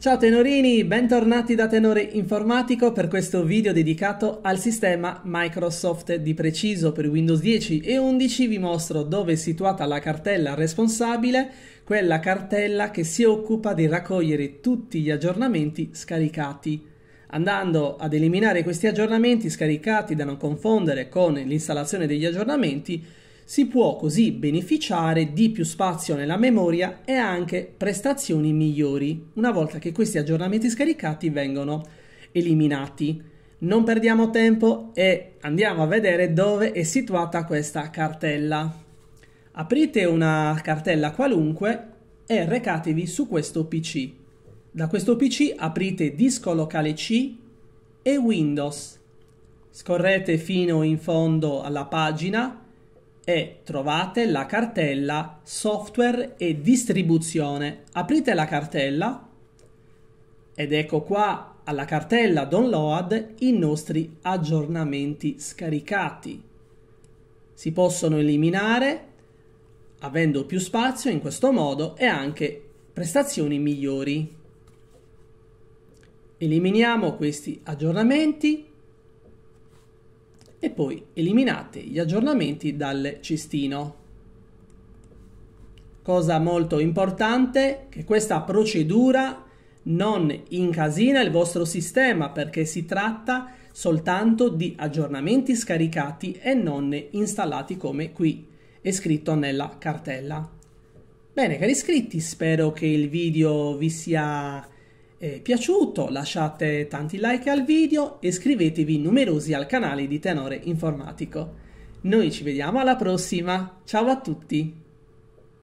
Ciao tenorini, bentornati da Tenore Informatico per questo video dedicato al sistema Microsoft di preciso per Windows 10 e 11 vi mostro dove è situata la cartella responsabile, quella cartella che si occupa di raccogliere tutti gli aggiornamenti scaricati. Andando ad eliminare questi aggiornamenti scaricati da non confondere con l'installazione degli aggiornamenti, si può così beneficiare di più spazio nella memoria e anche prestazioni migliori una volta che questi aggiornamenti scaricati vengono eliminati. Non perdiamo tempo e andiamo a vedere dove è situata questa cartella. Aprite una cartella qualunque e recatevi su questo PC. Da questo PC aprite disco locale C e Windows. Scorrete fino in fondo alla pagina e trovate la cartella software e distribuzione. Aprite la cartella ed ecco qua alla cartella download i nostri aggiornamenti scaricati. Si possono eliminare avendo più spazio in questo modo e anche prestazioni migliori. Eliminiamo questi aggiornamenti poi eliminate gli aggiornamenti dal cestino. Cosa molto importante che questa procedura non incasina il vostro sistema perché si tratta soltanto di aggiornamenti scaricati e non installati come qui è scritto nella cartella. Bene cari iscritti, spero che il video vi sia eh, piaciuto, lasciate tanti like al video e iscrivetevi numerosi al canale di Tenore Informatico. Noi ci vediamo alla prossima, ciao a tutti!